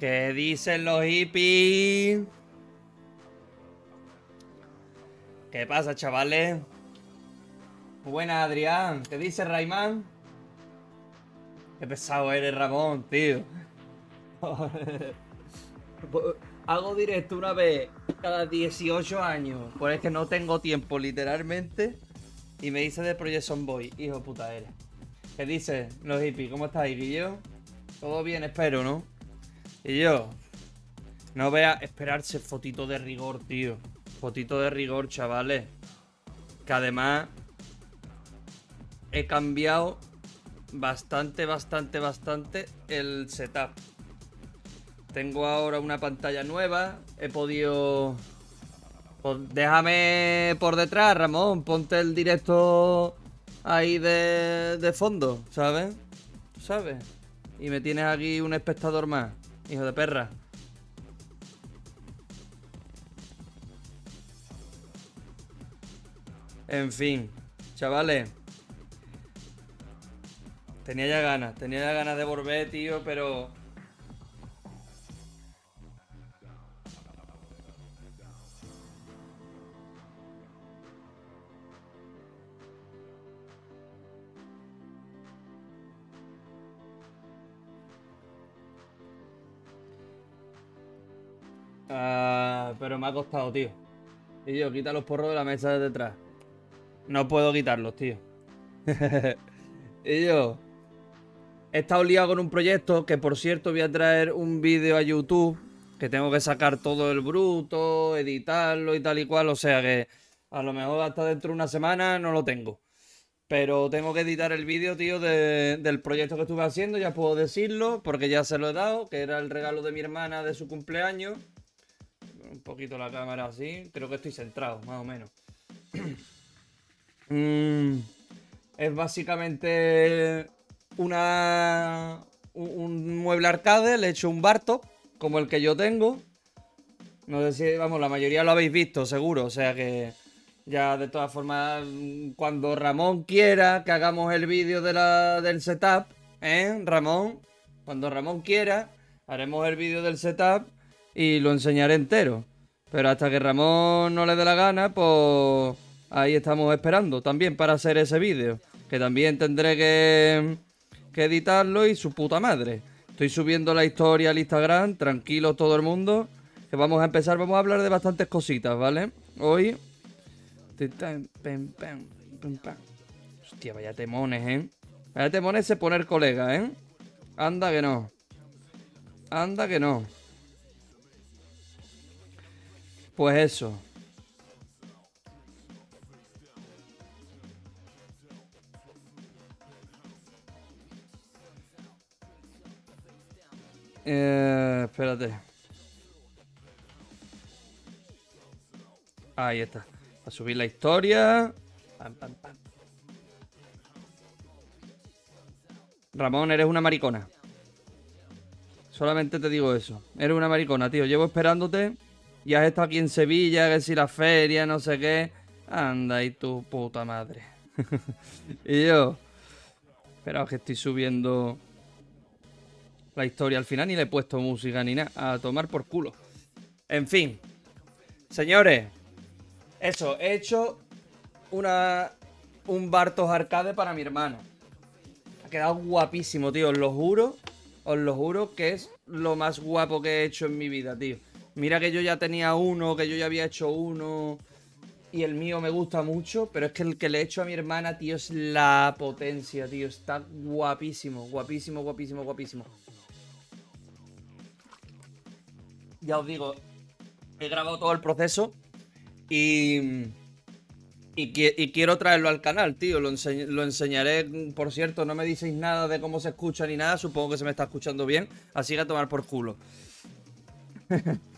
¿Qué dicen los hippies? ¿Qué pasa, chavales? Buena, Adrián. ¿Qué dice Rayman? Qué pesado eres, Ramón, tío. Hago directo una vez cada 18 años. Por es que no tengo tiempo, literalmente. Y me dice de Projection Boy. Hijo puta eres. ¿Qué dices, los hippies? ¿Cómo estáis, Guillo? Todo bien, espero, ¿no? Y yo, no a esperarse fotito de rigor, tío. Fotito de rigor, chavales. Que además he cambiado bastante, bastante, bastante el setup. Tengo ahora una pantalla nueva. He podido... Pues, déjame por detrás, Ramón. Ponte el directo ahí de, de fondo, ¿sabes? ¿Sabes? Y me tienes aquí un espectador más hijo de perra. En fin, chavales. Tenía ya ganas, tenía ya ganas de volver, tío, pero pero me ha costado, tío. Y yo, quita los porros de la mesa de detrás. No puedo quitarlos, tío. y yo, he estado liado con un proyecto que, por cierto, voy a traer un vídeo a YouTube. Que tengo que sacar todo el bruto, editarlo y tal y cual. O sea que a lo mejor hasta dentro de una semana no lo tengo. Pero tengo que editar el vídeo, tío, del proyecto que estuve haciendo. Ya puedo decirlo, porque ya se lo he dado, que era el regalo de mi hermana de su cumpleaños poquito la cámara así. Creo que estoy centrado, más o menos. Mm. es básicamente una, un, mueble arcade, le he hecho un barto, como el que yo tengo. No sé si, vamos, la mayoría lo habéis visto, seguro. O sea que ya de todas formas, cuando Ramón quiera que hagamos el vídeo de del setup, ¿eh? Ramón, cuando Ramón quiera, haremos el vídeo del setup y lo enseñaré entero. Pero hasta que Ramón no le dé la gana, pues ahí estamos esperando también para hacer ese vídeo. Que también tendré que, editarlo y su puta madre. Estoy subiendo la historia al Instagram, tranquilo todo el mundo. Que vamos a empezar, vamos a hablar de bastantes cositas, ¿vale? Hoy. Hostia, vaya temones, ¿eh? Vaya temones se poner colega, ¿eh? Anda que no. Anda que no. Pues eso. Eh, espérate. Ahí está. A subir la historia. Ramón, eres una maricona. Solamente te digo eso. Eres una maricona, tío. Llevo esperándote ya estado aquí en Sevilla, que si la feria, no sé qué. Anda y tu puta madre. y yo, Espera, que estoy subiendo la historia al final, ni le he puesto música ni nada, a tomar por culo. En fin, señores, eso, he hecho una, un Bartos Arcade para mi hermano. Ha quedado guapísimo, tío, os lo juro, os lo juro que es lo más guapo que he hecho en mi vida, tío. Mira que yo ya tenía uno, que yo ya había hecho uno. Y el mío me gusta mucho, pero es que el que le he hecho a mi hermana, tío, es la potencia, tío. Está guapísimo, guapísimo, guapísimo, guapísimo. Ya os digo, he grabado todo el proceso y... Y, quiero traerlo al canal, tío. Lo, enseñaré. Por cierto, no me dices nada de cómo se escucha ni nada. Supongo que se me está escuchando bien. Así que a tomar por culo.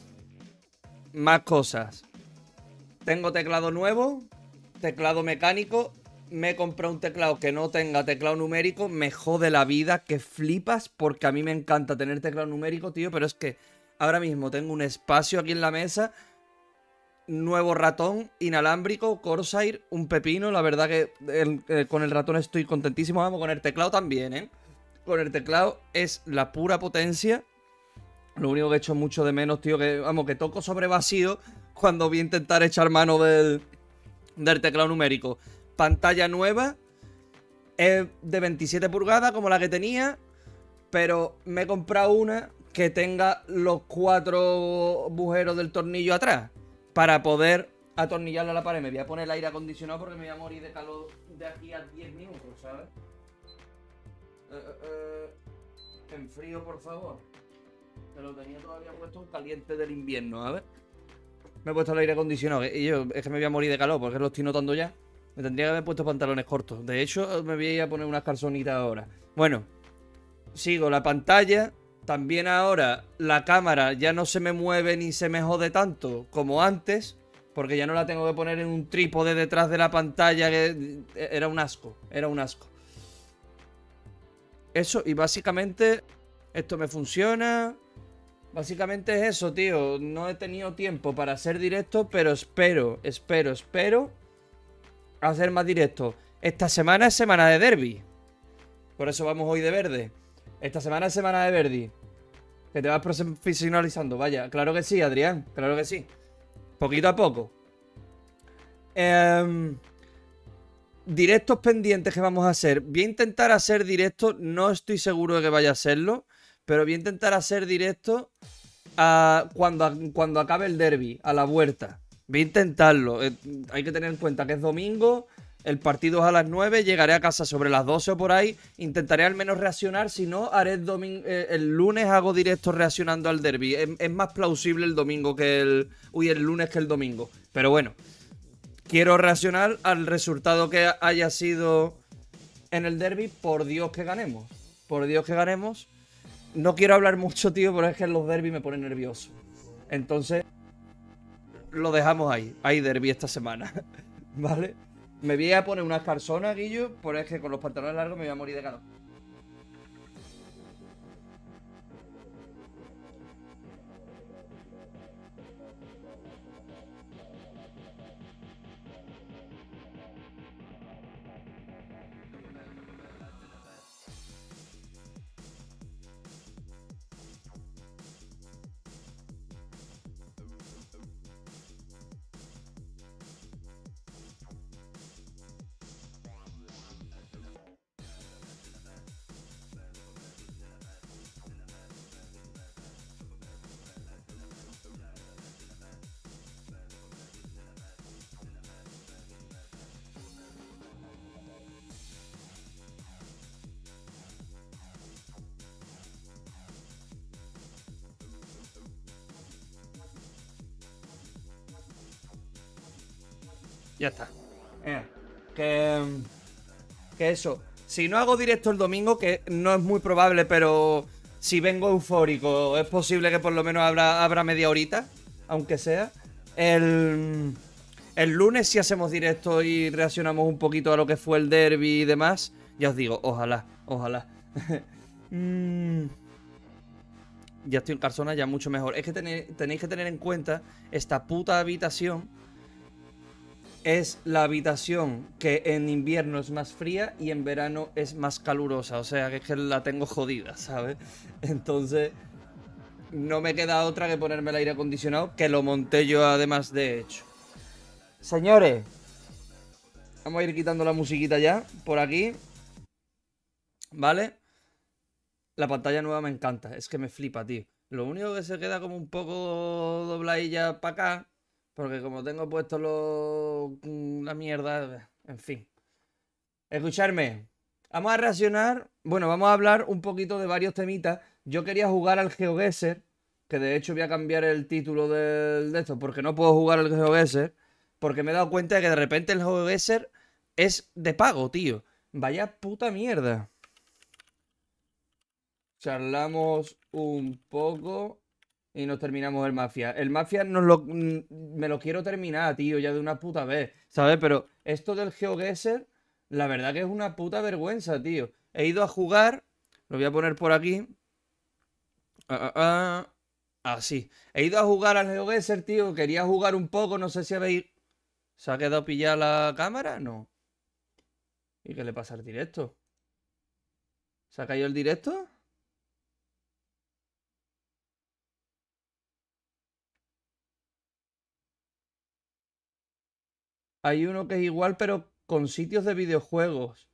más cosas. Tengo teclado nuevo, teclado mecánico. Me compré un teclado que no tenga teclado numérico. Me jode la vida, que flipas, porque a mí me encanta tener teclado numérico, tío. Pero es que ahora mismo tengo un espacio aquí en la mesa. Nuevo ratón inalámbrico, Corsair, un pepino. La verdad que eh, con el ratón estoy contentísimo. Vamos, con el teclado también, ¿eh? Con el teclado es la pura potencia. Lo único que he hecho mucho de menos, tío, que vamos, que toco sobre vacío cuando voy a intentar echar mano del, teclado numérico. Pantalla nueva, es de 27 pulgadas como la que tenía, pero me he comprado una que tenga los cuatro agujeros del tornillo atrás para poder atornillarla a la pared. Me voy a poner el aire acondicionado porque me voy a morir de calor de aquí a 10 minutos, ¿sabes? Enfrío eh, eh, eh. en frío, por favor. Se lo tenía todavía puesto caliente del invierno, a ver. Me he puesto el aire acondicionado, y yo es que me voy a morir de calor porque lo estoy notando ya. Me tendría que haber puesto pantalones cortos. De hecho, me voy a poner unas calzonitas ahora. Bueno, sigo la pantalla. También ahora la cámara ya no se me mueve ni se me jode tanto como antes, porque ya no la tengo que poner en un trípode detrás de la pantalla, que eh, era un asco, era un asco. Eso, y básicamente esto me funciona, Básicamente es eso, tío. No he tenido tiempo para hacer directo, pero espero, espero, espero hacer más directo. Esta semana es semana de derby. Por eso vamos hoy de verde. Esta semana es semana de verde Que te vas profesionalizando, vaya. Claro que sí, Adrián. Claro que sí. Poquito a poco. Em, directos pendientes que vamos a hacer. Voy a intentar hacer directo, No estoy seguro de que vaya a hacerlo. Pero voy a intentar hacer directo a cuando, cuando acabe el derby, a la vuelta. Voy a intentarlo. Eh, hay que tener en cuenta que es domingo, el partido es a las 9, llegaré a casa sobre las 12 o por ahí. Intentaré al menos reaccionar, si no, haré el, eh, lunes hago directo reaccionando al derby. Es, más plausible el domingo que el... Uy, el lunes que el domingo. Pero bueno, quiero reaccionar al resultado que haya sido en el derby. Por Dios que ganemos. Por Dios que ganemos no quiero hablar mucho, tío, pero es que los derbis me ponen nervioso. Entonces, lo dejamos ahí. Hay derby esta semana, ¿vale? Me voy a poner unas personas, Guillo, porque es que con los pantalones largos me voy a morir de calor. Ya está. Eh, mm, que, eso. Si no hago directo el domingo, que no es muy probable, pero si vengo eufórico, es posible que por lo menos abra media horita, aunque sea. Mm, el, lunes si hacemos directo y reaccionamos un poquito a lo que fue el derby y demás. Ya os digo, ojalá, ojalá. Mm, ya estoy en carzona ya mucho mejor. Es que tenéis que tener en cuenta esta puta habitación es la habitación que en invierno es más fría y en verano es más calurosa. O sea, que es que la tengo jodida, ¿sabes? Entonces, no me queda otra que ponerme el aire acondicionado, que lo monté yo además de hecho. Señores, vamos a ir quitando la musiquita ya por aquí. ¿Vale? La pantalla nueva me encanta, es que me flipa, tío. Lo único que se queda como un poco dobladilla para acá porque como tengo puesto lo... Mm, la mierda, en fin. Escucharme, vamos a reaccionar, bueno, vamos a hablar un poquito de varios temitas. Yo quería jugar al GeoGuessr, que de hecho voy a cambiar el título de esto, porque no puedo jugar al GeoGuessr, porque me he dado cuenta de que de repente el GeoGuessr es de pago, tío. Vaya puta mierda. Charlamos un poco y nos terminamos el Mafia. El Mafia lo, mm, me lo quiero terminar, tío, ya de una puta vez, ¿sabes? Pero esto del GeoGuessr, la verdad que es una puta vergüenza, tío. He ido a jugar, lo voy a poner por aquí. Ah, Así. Ah, ah. Ah, He ido a jugar al GeoGuessr, tío. Quería jugar un poco, no sé si habéis... ¿Se ha quedado pillada la cámara? No. ¿Y qué le pasa al directo? ¿Se ha caído el directo? Hay uno que es igual, pero con sitios de videojuegos.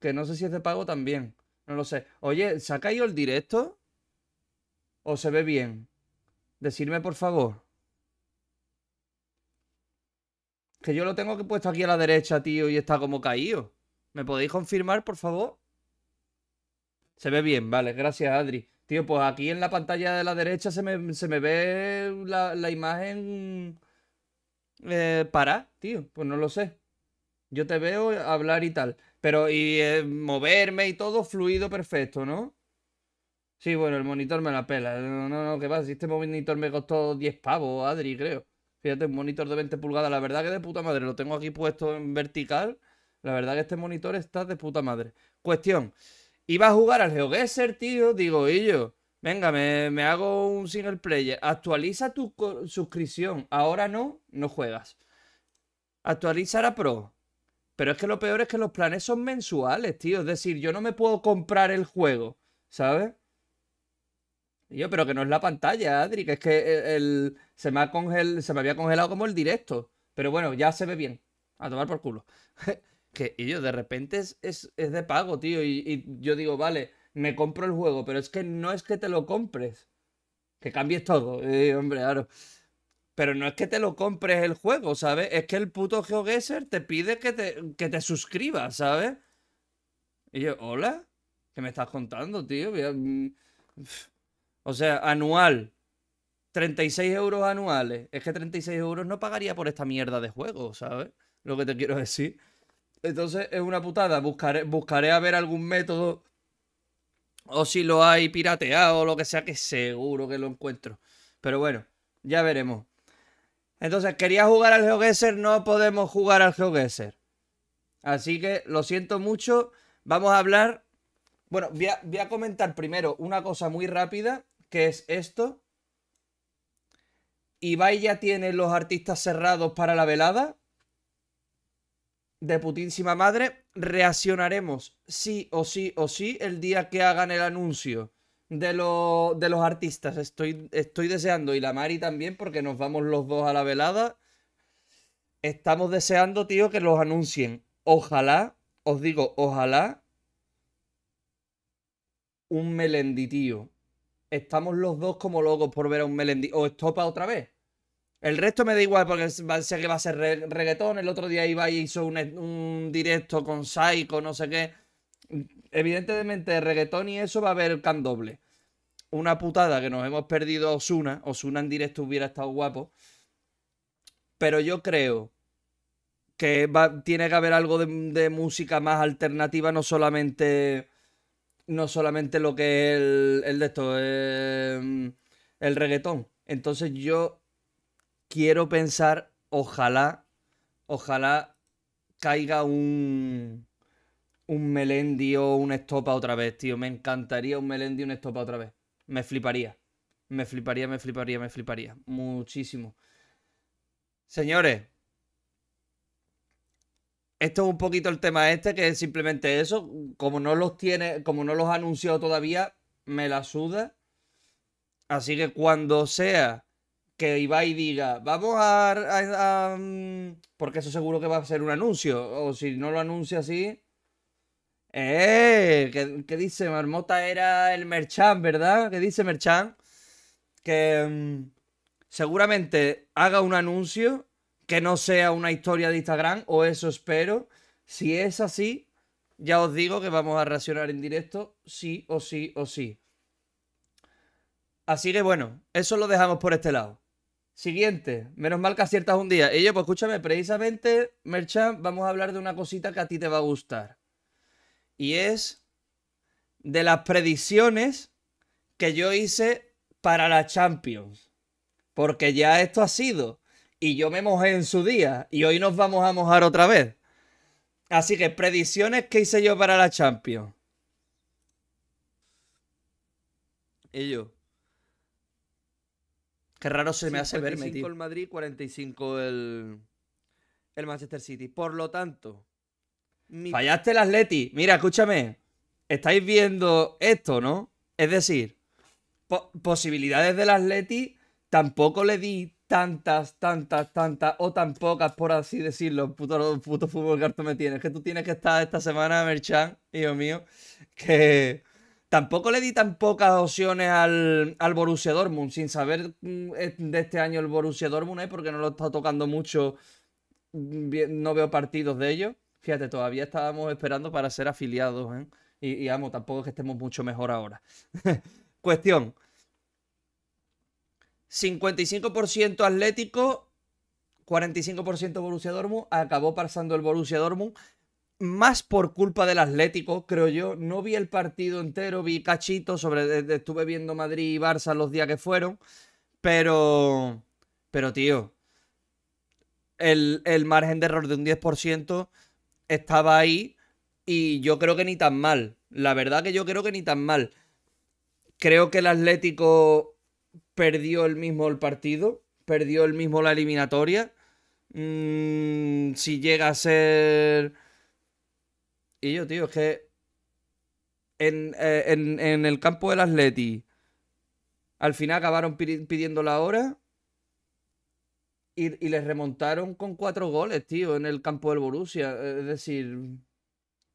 que no sé si es de pago también. No lo sé. Oye, ¿se ha caído el directo? ¿O se ve bien? Decirme, por favor. Que yo lo tengo que puesto aquí a la derecha, tío, y está como caído. ¿Me podéis confirmar, por favor? Se ve bien, vale. Gracias, Adri. Tío, pues aquí en la pantalla de la derecha se me, ve la, la imagen eh, tío? Pues no lo sé. Yo te veo hablar y tal. Pero y eh, moverme y todo fluido perfecto, ¿no? Sí, bueno, el monitor me la pela. No, no, no, ¿qué pasa? Si este monitor me costó 10 pavos, Adri, creo. Fíjate, un monitor de 20 pulgadas. La verdad que de puta madre. Lo tengo aquí puesto en vertical. La verdad que este monitor está de puta madre. Cuestión. Iba a jugar al GeoGuessr, tío. Digo, y yo. Venga, me, hago un single player. Actualiza tu suscripción. Ahora no, no juegas. Actualiza a Pro. Pero es que lo peor es que los planes son mensuales, tío. Es decir, yo no me puedo comprar el juego, ¿sabes? Y yo, pero que no es la pantalla, Adri, que es que eh, el, se, me ha congel, se me había congelado como el directo. Pero bueno, ya se ve bien. A tomar por culo. que, y yo, de repente es, de pago, tío. y yo digo, vale, me compro el juego, pero es que no es que te lo compres. Que cambies todo, eh, hombre, claro. Pero no es que te lo compres el juego, ¿sabes? Es que el puto GeoGuessr te pide que te, suscribas, ¿sabes? Y yo, hola, ¿qué me estás contando, tío? Mm, o sea, anual. 36 euros anuales. Es que 36 euros no pagaría por esta mierda de juego, ¿sabes? Lo que te quiero decir. Entonces es una putada. Buscaré, buscaré a ver algún método o si lo hay pirateado o lo que sea, que seguro que lo encuentro. Pero bueno, ya veremos. Entonces, quería jugar al GeoGuessr, no podemos jugar al GeoGuessr. Así que lo siento mucho. Vamos a hablar. Bueno, voy a, comentar primero una cosa muy rápida, que es esto. Ibai ya tiene los artistas cerrados para la velada. De putísima madre reaccionaremos sí o sí o sí el día que hagan el anuncio de, lo, de los artistas. Estoy, estoy deseando, y la Mari también, porque nos vamos los dos a la velada. Estamos deseando, tío, que los anuncien. Ojalá, os digo, ojalá. Un Melendi, tío. Estamos los dos como locos por ver a un Melendi. O Estopa otra vez. El resto me da igual porque sé que va a ser reggaetón. El otro día iba y hizo un, directo con Psycho, no sé qué. Evidentemente, reggaetón y eso va a haber can doble. Una putada que nos hemos perdido Osuna. Osuna en directo hubiera estado guapo. Pero yo creo que tiene que haber algo de, música más alternativa, no solamente. No solamente lo que es el, de esto, eh, el reggaetón. Entonces yo quiero pensar, ojalá, ojalá caiga un, un Melendi o un Estopa otra vez, tío. Me encantaría un Melendi o un Estopa otra vez. Me fliparía. Me fliparía, me fliparía, me fliparía. Muchísimo. Señores, esto es un poquito el tema este, que es simplemente eso. Como no los tiene, como no los ha anunciado todavía, me la suda. Así que cuando sea que y diga, vamos a, mm, Porque eso seguro que va a ser un anuncio. O si no lo anuncia así... ¡Eh! ¿Qué, dice? Marmota era el merchan, ¿verdad? ¿Qué dice merchan? Que mm, seguramente haga un anuncio que no sea una historia de Instagram, o eso espero. Si es así, ya os digo que vamos a reaccionar en directo, sí o sí o sí. Así que bueno, eso lo dejamos por este lado. Siguiente, menos mal que aciertas un día. yo, pues escúchame, precisamente, Merchan, vamos a hablar de una cosita que a ti te va a gustar. Y es de las predicciones que yo hice para la Champions. Porque ya esto ha sido. Y yo me mojé en su día. Y hoy nos vamos a mojar otra vez. Así que predicciones que hice yo para la Champions. Ello. Qué raro se me hace verme, 45 el Madrid, 45 el, el Manchester City. Por lo tanto... Fallaste el Atleti. Mira, escúchame. Estáis viendo esto, ¿no? Es decir, posibilidades del Atleti tampoco le di tantas, tantas, tantas, o tan pocas, por así decirlo. Puto, puto fútbol que harto me tienes. Que tú tienes que estar esta semana, Merchan, hijo mío, que, Tampoco le di tan pocas opciones al, al Borussia Dortmund, sin saber mm, de este año el Borussia Dortmund, ¿eh? porque no lo está tocando mucho, mm, no veo partidos de ellos. Fíjate, todavía estábamos esperando para ser afiliados, ¿eh? y, amo, tampoco es que estemos mucho mejor ahora. Cuestión, 55% Atlético, 45% Borussia Dortmund, acabó pasando el Borussia Dortmund, más por culpa del Atlético, creo yo. No vi el partido entero, vi cachito, sobre, estuve viendo Madrid y Barça los días que fueron, pero, pero tío, el, margen de error de un 10% estaba ahí y yo creo que ni tan mal. La verdad que yo creo que ni tan mal. Creo que el Atlético perdió el mismo el partido, perdió el mismo la eliminatoria. Mm, si llega a ser tío, es que eh, en, el campo del Atleti, al final acabaron pidiendo la hora y, les remontaron con cuatro goles, tío, en el campo del Borussia. Es decir,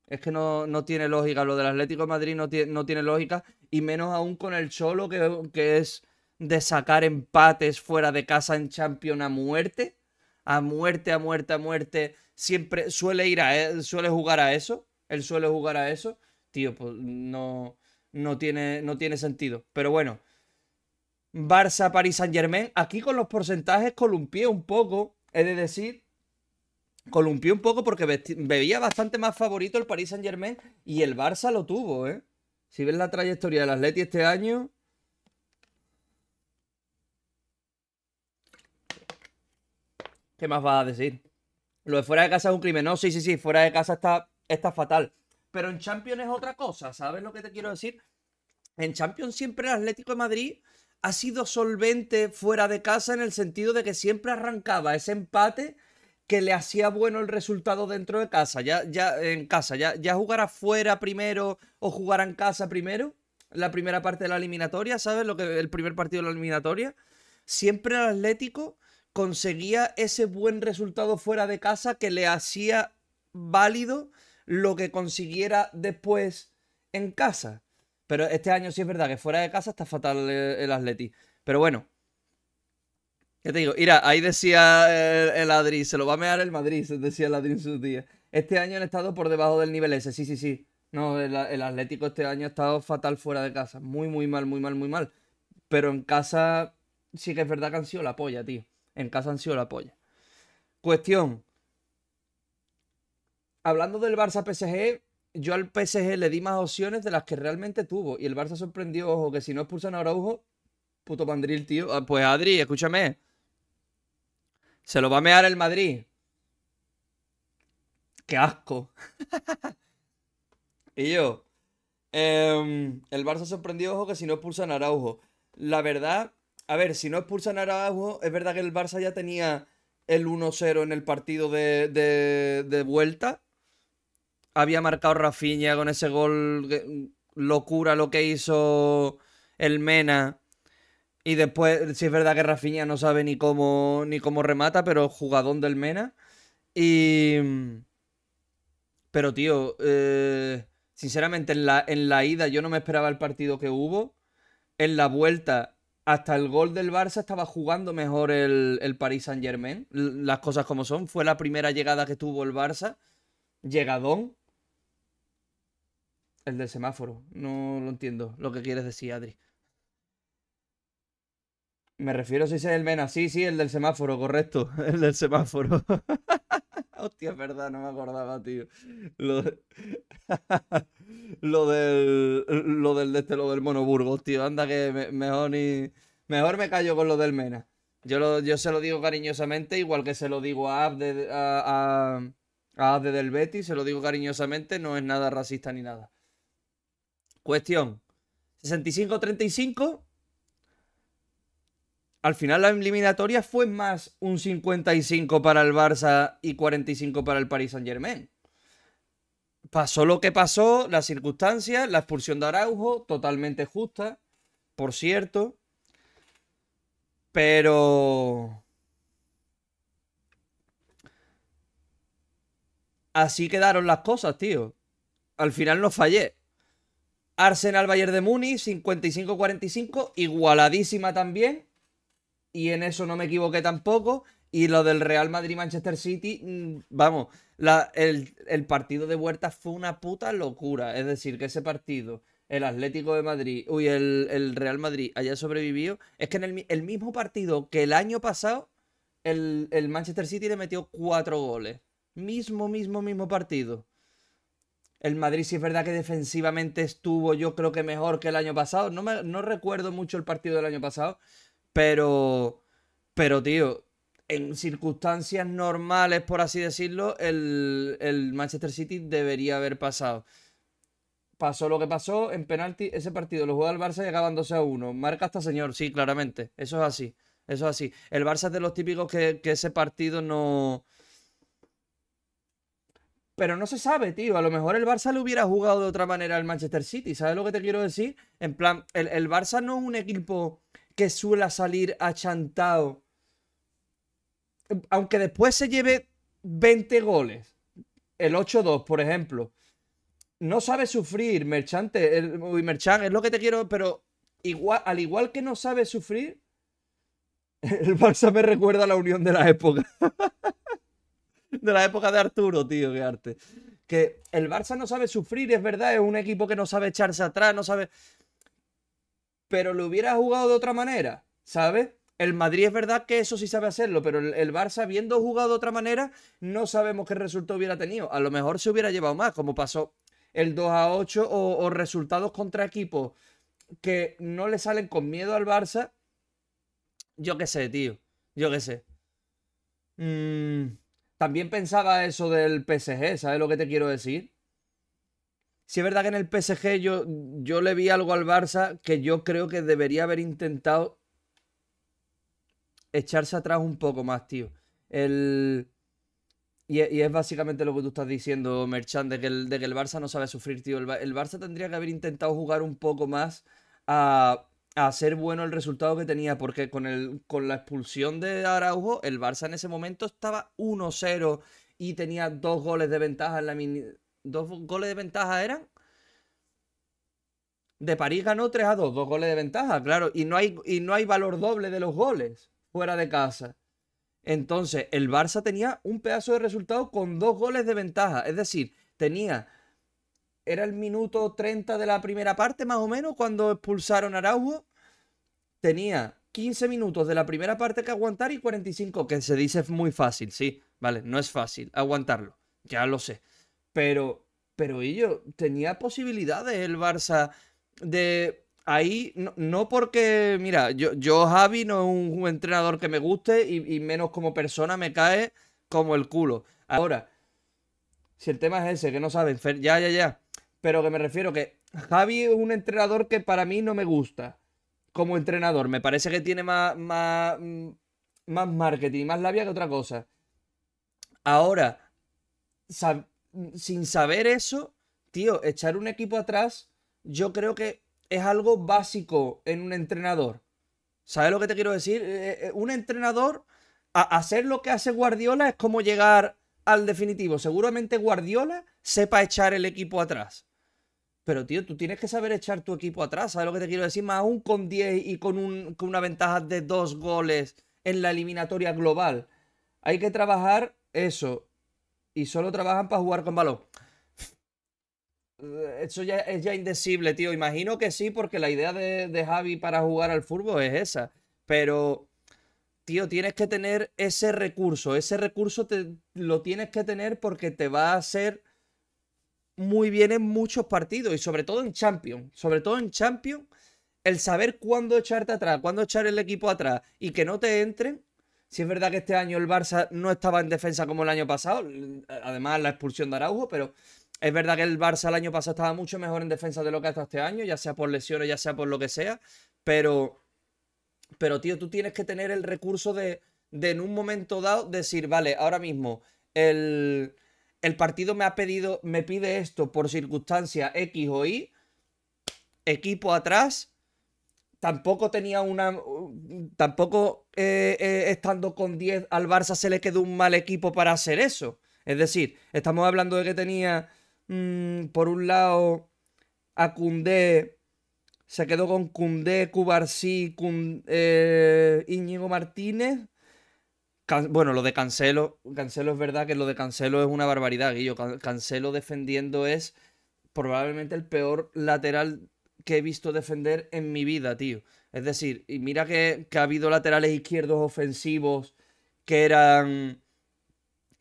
es que no, no tiene lógica. Lo del Atlético de Madrid no tiene, no tiene lógica. Y menos aún con el Cholo, que, es de sacar empates fuera de casa en Champions a muerte. A muerte, a muerte, a muerte. Siempre suele ir a, e-, suele jugar a eso él suele jugar a eso, tío, pues no, no, tiene, no tiene sentido. Pero bueno, Barça, París, Saint Germain, aquí con los porcentajes columpió un poco, he de decir, Columpió un poco porque veía bastante más favorito el Paris Saint Germain y el Barça lo tuvo, ¿eh? Si ves la trayectoria del Atleti este año... ¿Qué más vas a decir? Lo de fuera de casa es un crimen. No, sí, sí, sí. Fuera de casa está está fatal. Pero en Champions es otra cosa, ¿sabes lo que te quiero decir? En Champions siempre el Atlético de Madrid ha sido solvente fuera de casa en el sentido de que siempre arrancaba ese empate que le hacía bueno el resultado dentro de casa, ya, ya en casa, ya, ya jugará fuera primero o jugará en casa primero, la primera parte de la eliminatoria, ¿sabes? Lo que el primer partido de la eliminatoria. Siempre el Atlético conseguía ese buen resultado fuera de casa que le hacía válido lo que consiguiera después en casa. Pero este año sí es verdad que fuera de casa está fatal el, Atleti. Pero bueno. ¿Qué te digo, mira, ahí decía eh, el, Adri, se lo va a mear el Madrid, decía el Adri en sus días. Este año han estado por debajo del nivel ese, sí, sí, sí. No, el, el Atlético este año ha estado fatal fuera de casa. Muy, muy mal, muy mal, muy mal. Pero en casa sí que es verdad que han sido la polla, tío. En casa han sido la polla. Cuestión, hablando del Barça PSG, yo al PSG le di más opciones de las que realmente tuvo. Y el Barça sorprendió, ojo, que si no expulsan a Araujo, puto mandril, tío. Ah, pues Adri, escúchame. Se lo va a mear el Madrid. Qué asco. y yo. Em, el Barça sorprendió, ojo, que si no expulsan a Araujo. La verdad, a ver, si no expulsan a Araujo, es verdad que el Barça ya tenía el 1-0 en el partido de, de, de vuelta había marcado Rafinha con ese gol, mm, locura lo que hizo el Mena. Y después, si es verdad que Rafinha no sabe ni cómo, ni cómo remata, pero jugadón del Mena. Y... Mm, pero, tío, eh, sinceramente, en la, en la ida yo no me esperaba el partido que hubo. En la vuelta, hasta el gol del Barça estaba jugando mejor el, el Paris Saint Germain. Las cosas como son. Fue la primera llegada que tuvo el Barça. Llegadón. El del semáforo. No lo entiendo lo que quieres decir, Adri. Me refiero si es el Mena. Sí, sí, el del semáforo, correcto. El del semáforo. Hostia, es verdad, no me acordaba, tío. Lo, del. Lo del, este, lo del Monoburgo, tío. Anda que mejor ni. Mejor me callo con lo del Mena. Yo, lo, yo se lo digo cariñosamente, igual que se lo digo a Abde, a, Abde del Betty, se lo digo cariñosamente, no es nada racista ni nada. Cuestión. 65-35. Al final la eliminatoria fue más un 55 para el Barça y 45 para el Paris Saint Germain. Pasó lo que pasó, las circunstancias, la expulsión de Araujo, totalmente justa, por cierto. Pero... Así quedaron las cosas, tío. Al final no fallé. Arsenal Bayern de Muni, 55-45, igualadísima también. Y en eso no me equivoqué tampoco. Y lo del Real Madrid-Manchester City, mm, vamos, el, partido de vuelta fue una puta locura. Es decir, que ese partido, el Atlético de Madrid, uy, el, Real Madrid haya sobrevivido, es que en el, mismo partido que el año pasado, el Manchester City le metió cuatro goles. Mismo, mismo, mismo partido. El Madrid sí es verdad que defensivamente estuvo yo creo que mejor que el año pasado. No, recuerdo mucho el partido del año pasado, pero, pero tío, en circunstancias normales, por así decirlo, el, Manchester City debería haber pasado pasó lo que pasó en penalti. Ese partido lo juega el Barça y llegaban 12 a 1. Marca hasta señor, sí, claramente. Eso es así. Eso es así. El Barça es de los típicos que ese partido no, pero no se sabe, tío. A lo mejor el Barça le hubiera jugado de otra manera al Manchester City. ¿Sabes lo que te quiero decir? En plan, el, Barça no es un equipo que suela salir achantado. Aunque después se lleve 20 goles. El 8-2, por ejemplo. No sabe sufrir, Merchante. El, uy, es lo que te quiero, pero igual, al igual que no sabe sufrir, el Barça me recuerda a la unión de la época de la época de Arturo, tío, qué arte. Que el Barça no sabe sufrir, es verdad, es un equipo que no sabe echarse atrás, no sabe. Pero lo hubiera jugado de otra manera, ¿sabes? El Madrid es verdad que eso sí sabe hacerlo, pero el, Barça, habiendo jugado de otra manera, no sabemos qué resultado hubiera tenido. A lo mejor se hubiera llevado más, como pasó el 2 a 8 o, resultados contra equipos que no le salen con miedo al Barça. Yo qué sé, tío. Yo qué sé. Mmm... También pensaba eso del PSG, ¿sabes lo que te quiero decir? Si es verdad que en el PSG yo, yo le vi algo al Barça que yo creo que debería haber intentado echarse atrás un poco más, tío. El... Y, es básicamente lo que tú estás diciendo, Merchan, de que el, de que el Barça no sabe sufrir, tío. el Barça tendría que haber intentado jugar un poco más a a ser bueno el resultado que tenía, porque con, con la expulsión de Araujo, el Barça en ese momento estaba 1-0 y tenía dos goles de ventaja en la mini... ¿Dos goles de ventaja eran? De París ganó 3 a 2, dos goles de ventaja, claro. Y no, hay, y no hay valor doble de los goles fuera de casa. Entonces, el Barça tenía un pedazo de resultado con dos goles de ventaja. Es decir, tenía era el minuto 30 de la primera parte, más o menos, cuando expulsaron a Araujo. Tenía 15 minutos de la primera parte que aguantar y 45, que se dice muy fácil, sí, vale, no es fácil aguantarlo, ya lo sé. Pero, pero ello, tenía posibilidades el Barça de... Ahí, no, porque, mira, yo, yo, Javi no es un entrenador que me guste y, y menos como persona me cae como el culo. Ahora, si el tema es ese, que no saben, ya, ya, ya, pero que me refiero que Javi es un entrenador que para mí no me gusta como entrenador. Me parece que tiene más, más, mm, marketing más labia que otra cosa. Ahora, sin saber eso, tío, echar un equipo atrás, yo creo que es algo básico en un entrenador. ¿Sabes lo que te quiero decir? Eh, eh, eh, un entrenador, a hacer lo que hace Guardiola es como llegar al definitivo. Seguramente Guardiola sepa echar el equipo atrás. Pero, tío, tú tienes que saber echar tu equipo atrás, ¿sabes lo que te quiero decir? Más aún con 10 y con, una ventaja de dos goles en la eliminatoria global. Hay que trabajar eso. Y solo trabajan para jugar con balón. Eh, eso ya es ya indecible, tío. Imagino que sí, porque la idea de, Javi para jugar al fútbol es esa. Pero, tío, tienes que tener ese recurso. Ese recurso te, lo tienes que tener porque te va a hacer muy bien en muchos partidos y sobre todo en Champions. Sobre todo en Champions, el saber cuándo echarte atrás, cuándo echar el equipo atrás y que no te entren. Si es verdad que este año el Barça no estaba en defensa como el año pasado, además la expulsión de Araujo, pero es verdad que el Barça el año pasado estaba mucho mejor en defensa de lo que ha estado este año, ya sea por lesiones, ya sea por lo que sea, pero, pero tío, tú tienes que tener el recurso de, de en un momento dado decir, vale, ahora mismo el, el partido me ha pedido, me pide esto por circunstancia X o Y, equipo atrás, tampoco tenía una, tampoco eh, eh, estando con 10 al Barça se le quedó un mal equipo para hacer eso. Es decir, estamos hablando de que tenía, mm, por un lado, a Cundé, se quedó con Cundé, Cubarsí, Iñigo eh, Martínez, bueno, lo de Cancelo, Cancelo es verdad que lo de Cancelo es una barbaridad, Guillo. yo Cancelo defendiendo es probablemente el peor lateral que he visto defender en mi vida, tío. Es decir, y mira que, que ha habido laterales izquierdos ofensivos que eran.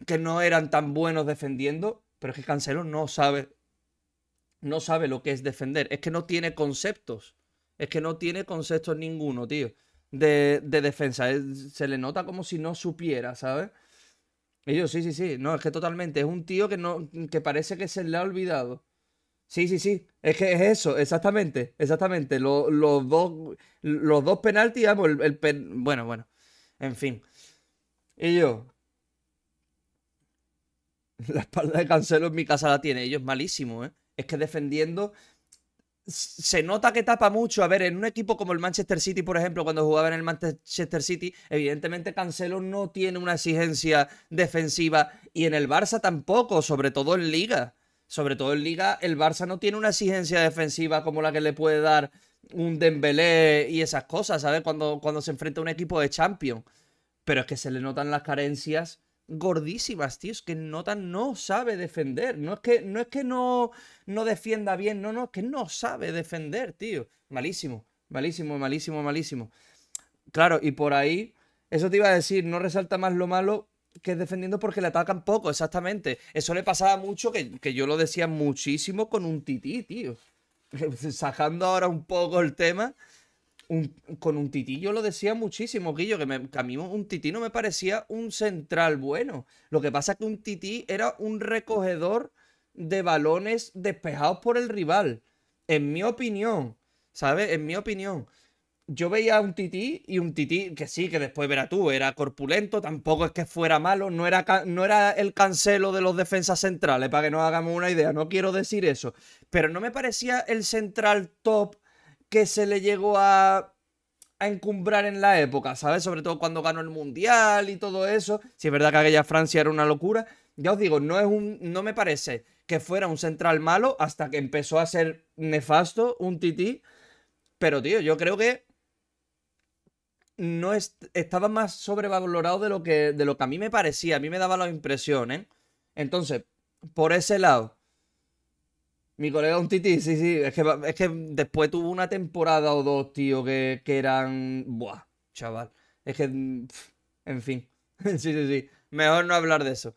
que no eran tan buenos defendiendo, pero es que Cancelo no sabe. No sabe lo que es defender. Es que no tiene conceptos. Es que no tiene conceptos ninguno, tío de, defensa. Se le nota como si no supiera, ¿sabes? ellos sí, sí, sí. No, es que totalmente. Es un tío que, no, que parece que se le ha olvidado. Sí, sí, sí. Es que es eso, exactamente. Exactamente. Los, dos, los dos penaltis, el, bueno, bueno. En fin. Y yo. La espalda de Cancelo en mi casa la tiene. Ellos malísimo, ¿eh? Es que defendiendo se nota que tapa mucho. A ver, en un equipo como el Manchester City, por ejemplo, cuando jugaba en el Manchester City, evidentemente Cancelo no tiene una exigencia defensiva y en el Barça tampoco, sobre todo en Liga. Sobre todo en Liga, el Barça no tiene una exigencia defensiva como la que le puede dar un Dembélé y esas cosas, ¿sabes? Cuando, cuando se enfrenta a un equipo de Champions. Pero es que se le notan las carencias gordísimas, tío. Es que nota no sabe defender. No es que no, es que no, no defienda bien, no, no, es que no sabe defender, tío. Malísimo, malísimo, malísimo, malísimo. Claro, y por ahí, eso te iba a decir, no resalta más lo malo que es defendiendo porque le atacan poco, exactamente. Eso le pasaba mucho, que, que yo lo decía muchísimo con un tití, tío. Sajando ahora un poco el tema, con un tití yo lo decía muchísimo, Guillo, que, me, a mí un tití no me parecía un central bueno. Lo que pasa es que un tití era un recogedor de balones despejados por el rival. En mi opinión, ¿sabes? En mi opinión. Yo veía un tití y un tití que sí, que después verás tú, era corpulento, tampoco es que fuera malo, no era, no era el cancelo de los defensas centrales, para que nos hagamos una idea, no quiero decir eso. Pero no me parecía el central top que se le llegó a, encumbrar en la época, ¿sabes? Sobre todo cuando ganó el Mundial y todo eso. Si es verdad que aquella Francia era una locura. Ya os digo, no, es un, no me parece que fuera un central malo hasta que empezó a ser nefasto, un tití. Pero, tío, yo creo que no estaba más sobrevalorado de lo, que, de lo que a mí me parecía. A mí me daba la impresión, ¿eh? Entonces, por ese lado, mi colega un Titi, sí, sí. Es que, es que después tuvo una temporada o dos, tío, que, eran. Buah, chaval. Es que. en fin. sí, sí, sí. Mejor no hablar de eso.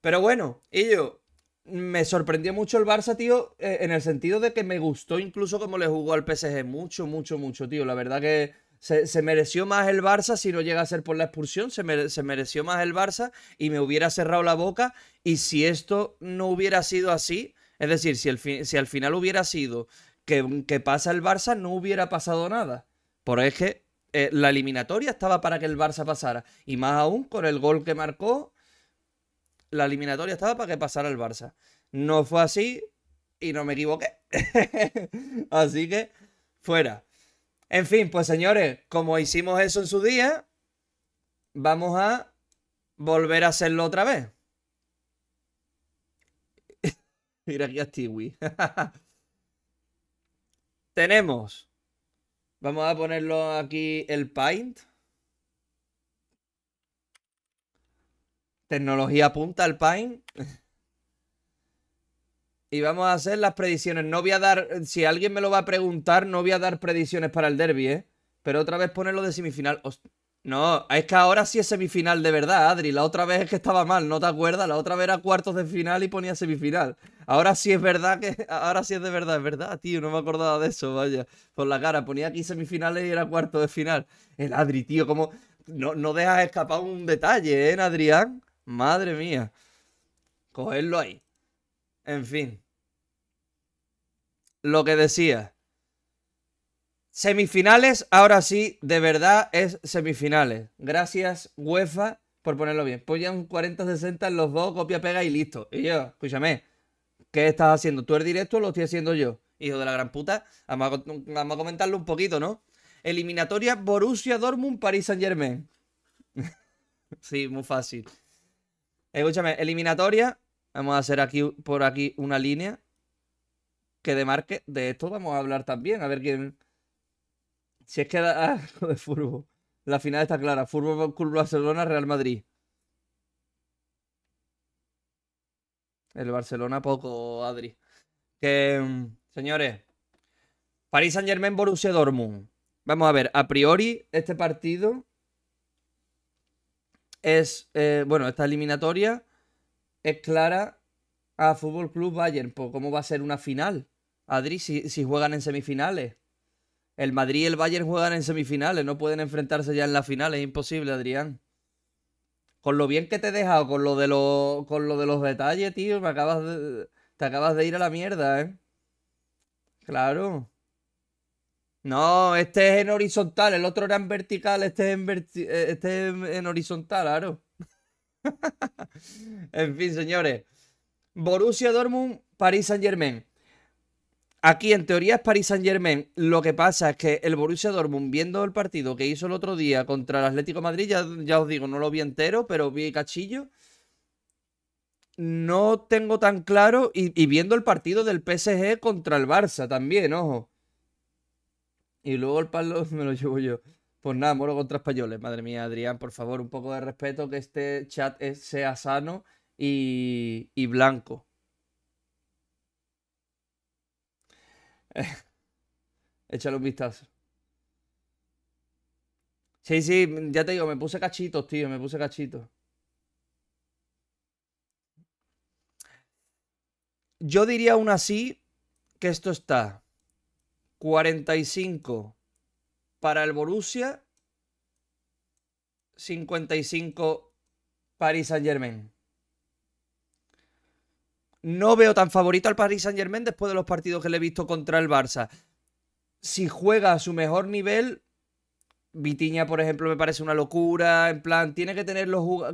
Pero bueno, y yo. Me sorprendió mucho el Barça, tío, eh, en el sentido de que me gustó incluso como le jugó al PSG. Mucho, mucho, mucho, tío. La verdad que se, mereció más el Barça si no llega a ser por la expulsión, se, se, mereció más el Barça y me hubiera cerrado la boca. Y si esto no hubiera sido así, es decir, si, al final hubiera sido mm, que, pasa el Barça, no hubiera pasado nada. Por es que eh, la eliminatoria estaba para que el Barça pasara. Y más aún con el gol que marcó, la eliminatoria estaba para que pasara el Barça. No fue así y no me equivoqué. así que, fuera. En fin, pues señores, como hicimos eso en su día, vamos a volver a hacerlo otra vez. Mira aquí a Stewie. Tenemos. Vamos a ponerlo aquí el Paint. Tecnología punta al Paint. Y vamos a hacer las predicciones. No voy a dar. Si alguien me lo va a preguntar, no voy a dar predicciones para el derby, ¿eh? Pero otra vez ponerlo de semifinal. No, es que ahora sí es semifinal de verdad, Adri. La otra vez es que estaba mal, ¿no te acuerdas? La otra vez era cuartos de final y ponía semifinal. Ahora sí es verdad que. Ahora sí es de verdad, es verdad, tío. No me acordaba de eso, vaya. Por la cara. Ponía aquí semifinales y era cuartos de final. El Adri, tío, como. No, no dejas escapar un detalle, ¿eh, Adrián? Madre mía. Cogerlo ahí. En fin. Lo que decía. Semifinales, ahora sí, de verdad es semifinales. Gracias, UEFA, por ponerlo bien. ponían 40-60 en los dos, copia, pega y listo. Y yo, escúchame, ¿qué estás haciendo? ¿Tú eres directo o lo estoy haciendo yo? Hijo de la gran puta, vamos a, comentarlo un poquito, ¿no? Eliminatoria Borussia Dortmund París Saint Germain. sí, muy fácil. Escúchame, eliminatoria. Vamos a hacer aquí por aquí una línea que demarque. De esto vamos a hablar también. A ver quién, si es que da, de fútbol. La final está clara. Fútbol Club Barcelona, Real Madrid. El Barcelona poco, Adri. Que, mm, señores, París Saint Germain, Borussia Dortmund. Vamos a ver, a priori, este partido es, eh, bueno, esta eliminatoria es clara a Fútbol Club Bayern. Pues, ¿Cómo va a ser una final, Adri, si, si juegan en semifinales? El Madrid y el Bayern juegan en semifinales, no pueden enfrentarse ya en la final, es imposible, Adrián. Con lo bien que te he dejado, con lo de, lo, con lo de los detalles, tío, te acabas de ir a la mierda, ¿eh? Claro. No, este es en horizontal, el otro era en vertical, este es en, eh, este horizontal, claro. en fin, señores. Borussia Dortmund, París Saint Germain. Aquí en teoría es parís Saint Germain. Lo que pasa es que el Borussia Dortmund, viendo el partido que hizo el otro día contra el Atlético Madrid, ya, os digo, no lo vi entero, pero vi cachillo. No tengo tan claro. Y, viendo el partido del PSG contra el Barça también, ojo. Y luego el palo me lo llevo yo. Pues nada, moro contra españoles. Madre mía, Adrián, por favor, un poco de respeto, que este chat sea sano y blanco. Échale un vistazo. Sí, sí, ya te digo, me puse cachitos, tío, me puse cachitos. Yo diría aún así que esto está 45 para el Borussia, 55 París Saint Germain. No veo tan favorito al Paris Saint Germain después de los partidos que le he visto contra el Barça. Si juega a su mejor nivel, Vitiña, por ejemplo, me parece una locura. En plan, tiene que tener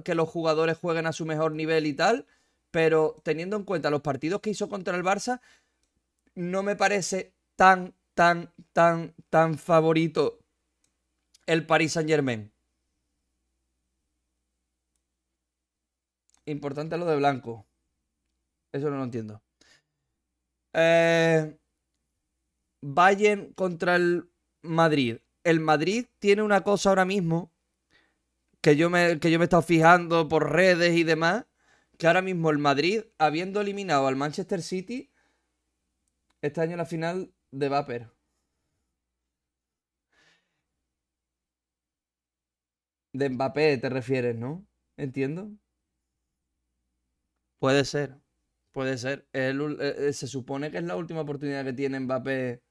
que los jugadores jueguen a su mejor nivel y tal. Pero teniendo en cuenta los partidos que hizo contra el Barça, no me parece tan, tan, tan, tan favorito el Paris Saint Germain. Importante lo de Blanco. Eso no lo entiendo. Eh, Bayern contra el Madrid. El Madrid tiene una cosa ahora mismo que yo me, que yo me he estado fijando por redes y demás. Que ahora mismo el Madrid, habiendo eliminado al Manchester City, este año la final de Vapor. De Mbappé te refieres, ¿no? Entiendo. Puede ser. Puede ser. Eh, eh, se supone que es la última oportunidad que tiene Mbappé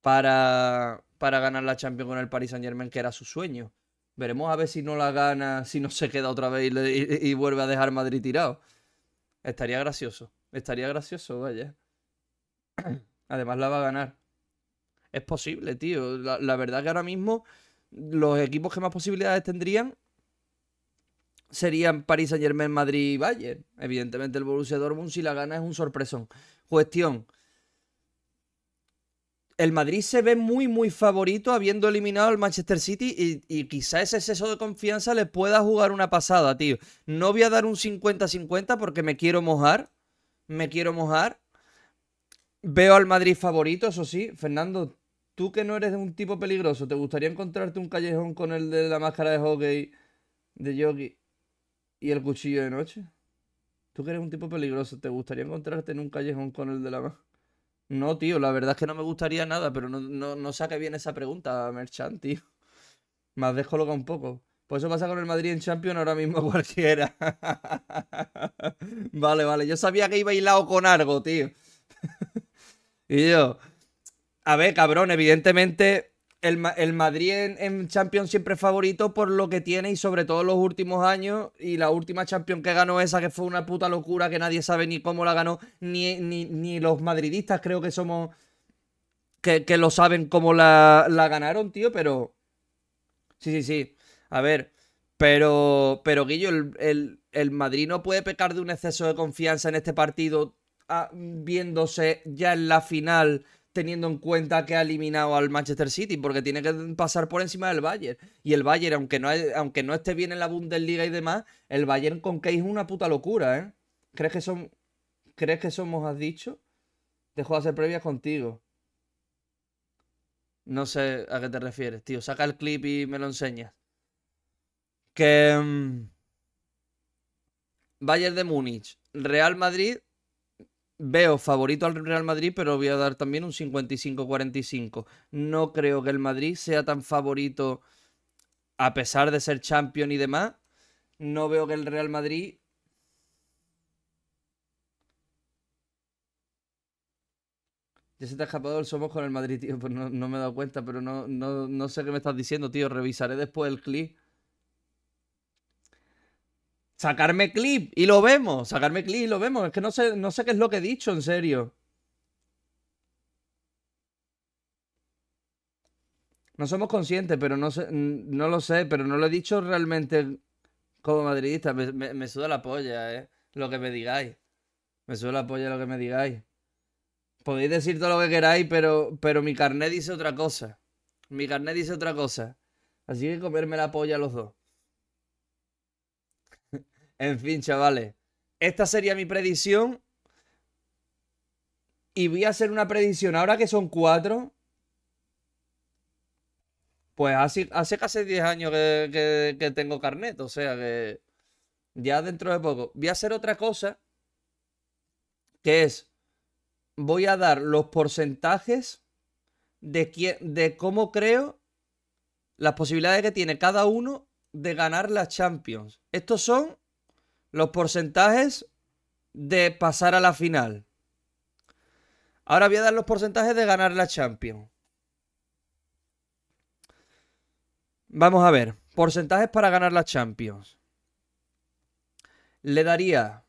para, para ganar la Champions con el Paris Saint Germain, que era su sueño. Veremos a ver si no la gana, si no se queda otra vez y, vuelve a dejar Madrid tirado. Estaría gracioso. Estaría gracioso, vaya. Además la va a ganar. Es posible, tío. la verdad que ahora mismo los equipos que más posibilidades tendrían serían París Saint Germain, Madrid y Bayern. Evidentemente el Borussia Dortmund si la gana es un sorpresón. Cuestión. El Madrid se ve muy, muy favorito habiendo eliminado al Manchester City y, quizá ese exceso de confianza le pueda jugar una pasada, tío. No voy a dar un 50-50 porque me quiero mojar. Me quiero mojar. Veo al Madrid favorito, eso sí. Fernando, tú que no eres de un tipo peligroso, ¿te gustaría encontrarte un callejón con el de la máscara de hockey de Yogi? ¿Y el cuchillo de noche? Tú que eres un tipo peligroso, ¿te gustaría encontrarte en un callejón con el de la mano? No, tío, la verdad es que no me gustaría nada, pero no, no, bien esa pregunta, Merchant, tío. Me has descolocado un poco. Pues eso pasa con el Madrid en Champions ahora mismo cualquiera. vale, vale. Yo sabía que iba aislado con algo, tío. y yo. A ver, cabrón, evidentemente el, Madrid en, en, Champions siempre favorito por lo que tiene y sobre todo los últimos años y la última Champions que ganó esa que fue una puta locura que nadie sabe ni cómo la ganó, ni, ni, los madridistas creo que somos que, lo saben cómo la, ganaron, tío, pero... Sí, sí, sí. A ver, pero, pero Guillo, el, el, Madrid no puede pecar de un exceso de confianza en este partido ah, viéndose ya en la final teniendo en cuenta que ha eliminado al Manchester City, porque tiene que pasar por encima del Bayern. Y el Bayern, aunque no, aunque no esté bien en la Bundesliga y demás, el Bayern con que es una puta locura, ¿eh? ¿Crees que, son, ¿Crees que somos, has dicho? Dejo de hacer previas contigo. No sé a qué te refieres, tío. Saca el clip y me lo enseñas. Que... Mm, Bayern de Múnich, Real Madrid Veo favorito al Real Madrid, pero voy a dar también un 55-45. No creo que el Madrid sea tan favorito a pesar de ser champion y demás. No veo que el Real Madrid... Ya se te ha escapado el somos con el Madrid, tío. Pues no, me he dado cuenta, pero no, no, no sé qué me estás diciendo, tío. Revisaré después el clip. Sacarme clip y lo vemos. Sacarme clip y lo vemos. Es que no sé, no sé qué es lo que he dicho, en serio. No somos conscientes, pero no, no lo sé, pero no lo he dicho realmente como madridista. Me, me, suda la polla, eh. Lo que me digáis. Me suda la polla lo que me digáis. Podéis decir todo lo que queráis, pero, pero mi carnet dice otra cosa. Mi carnet dice otra cosa. Así que comerme la polla los dos. En fin, chavales. Esta sería mi predicción. Y voy a hacer una predicción. Ahora que son cuatro. Pues hace, hace casi 10 años que, tengo carnet. O sea que. Ya dentro de poco. Voy a hacer otra cosa. Que es. Voy a dar los porcentajes de, de cómo creo las posibilidades que tiene cada uno de ganar las Champions. Estos son los porcentajes de pasar a la final. Ahora voy a dar los porcentajes de ganar la Champions. Vamos a ver, porcentajes para ganar la Champions. Le daría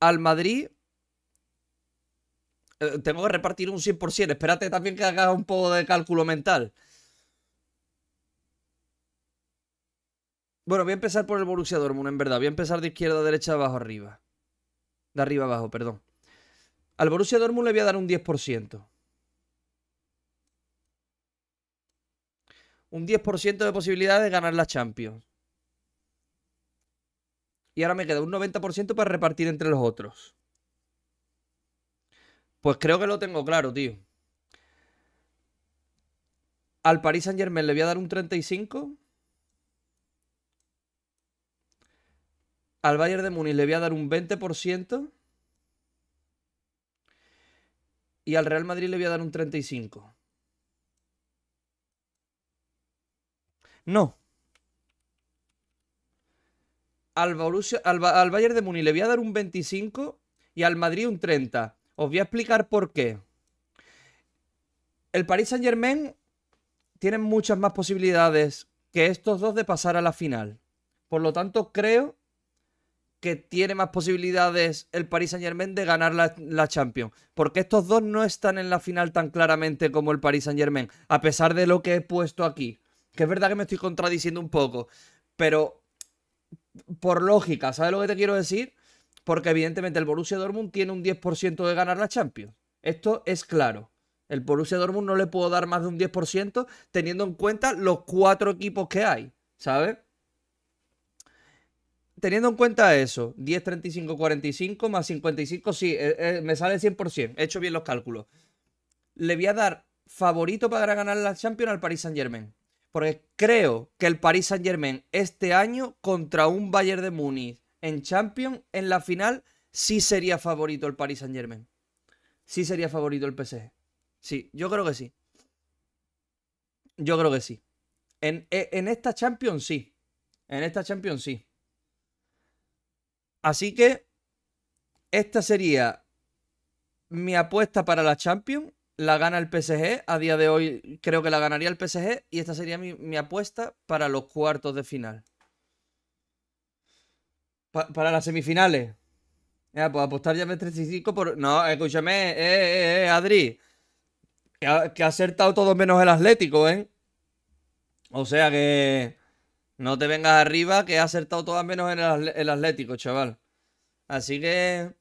al Madrid eh, tengo que repartir un 100%. Espérate también que hagas un poco de cálculo mental. Bueno, voy a empezar por el Borussia Dortmund, en verdad. Voy a empezar de izquierda a derecha, abajo arriba. De arriba abajo, perdón. Al Borussia Dortmund le voy a dar un 10%. Un 10% de posibilidad de ganar la Champions. Y ahora me queda un 90% para repartir entre los otros. Pues creo que lo tengo claro, tío. Al Paris Saint Germain le voy a dar un 35%. Al Bayern de Múnich le voy a dar un 20%. Y al Real Madrid le voy a dar un 35%. No. Al, al, Bayern de Múnich le voy a dar un 25% y al Madrid un 30%. Os voy a explicar por qué. El Paris Saint Germain tiene muchas más posibilidades que estos dos de pasar a la final. Por lo tanto, creo que tiene más posibilidades el Paris Saint Germain de ganar la, Champions. Porque estos dos no están en la final tan claramente como el Paris Saint Germain, a pesar de lo que he puesto aquí. Que es verdad que me estoy contradiciendo un poco, pero por lógica, ¿sabes lo que te quiero decir? Porque evidentemente el Borussia Dortmund tiene un 10% de ganar la Champions. Esto es claro. El Borussia Dortmund no le puedo dar más de un 10% teniendo en cuenta los cuatro equipos que hay, ¿sabes? teniendo en cuenta eso, 10, 35, 45 más 55, sí, eh, eh, me sale 100%. He hecho bien los cálculos. Le voy a dar favorito para ganar la Champions al Paris Saint-Germain. Porque creo que el Paris Saint-Germain este año contra un Bayern de Múnich en Champions, en la final, sí sería favorito el Paris Saint-Germain. Sí sería favorito el PSG. Sí, yo creo que sí. Yo creo que sí. En, eh, en esta Champions sí. En esta Champions sí. Así que esta sería mi apuesta para la Champions. La gana el PSG. A día de hoy creo que la ganaría el PSG. Y esta sería mi, apuesta para los cuartos de final. para las semifinales. pues apostar ya 35 por. No, escúchame, eh, eh, eh Adri. que ha acertado todo menos el Atlético, ¿eh? O sea que. No te vengas arriba, que ha acertado todas menos en el Atlético, chaval. Así que,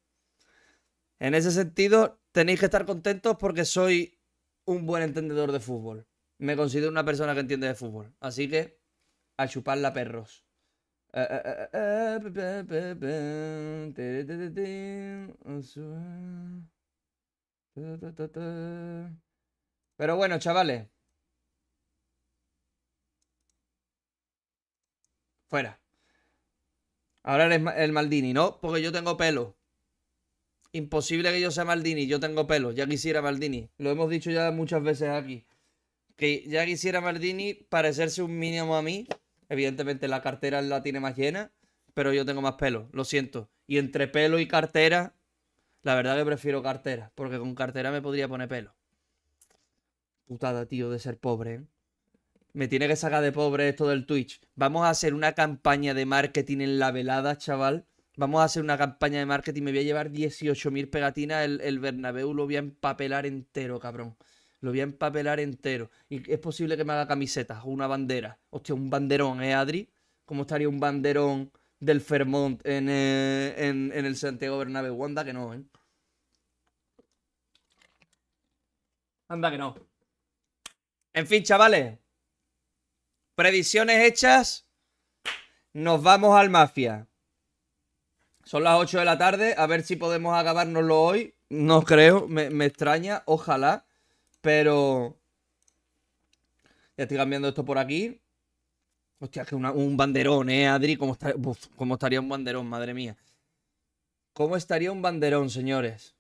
en ese sentido, tenéis que estar contentos porque soy un buen entendedor de fútbol. Me considero una persona que entiende de fútbol. Así que, a chuparla, perros. Pero bueno, chavales. Fuera. Ahora eres el Maldini, ¿no? Porque yo tengo pelo. Imposible que yo sea Maldini, yo tengo pelo. Ya quisiera Maldini. Lo hemos dicho ya muchas veces aquí. Que ya quisiera Maldini parecerse un mínimo a mí. Evidentemente la cartera la tiene más llena, pero yo tengo más pelo, lo siento. Y entre pelo y cartera, la verdad que prefiero cartera, porque con cartera me podría poner pelo. Putada, tío, de ser pobre, ¿eh? me tiene que sacar de pobre esto del Twitch. Vamos a hacer una campaña de marketing en la velada, chaval. Vamos a hacer una campaña de marketing. Me voy a llevar 18.000 pegatinas. El, el Bernabéu lo voy a empapelar entero, cabrón. Lo voy a empapelar entero. Y es posible que me haga camisetas o una bandera. Hostia, un banderón, ¿eh, Adri? ¿Cómo estaría un banderón del Fermont en, eh, en el Santiago Bernabéu? Anda que no, ¿eh? Anda que no. En fin, chavales. Predicciones hechas. Nos vamos al Mafia. Son las 8 de la tarde. A ver si podemos acabárnoslo hoy. No creo. Me, extraña. Ojalá. Pero... Ya estoy cambiando esto por aquí. Hostia, que un banderón, ¿eh, Adri? ¿Cómo, ¿Cómo estaría un banderón, madre mía? ¿Cómo estaría un banderón, señores?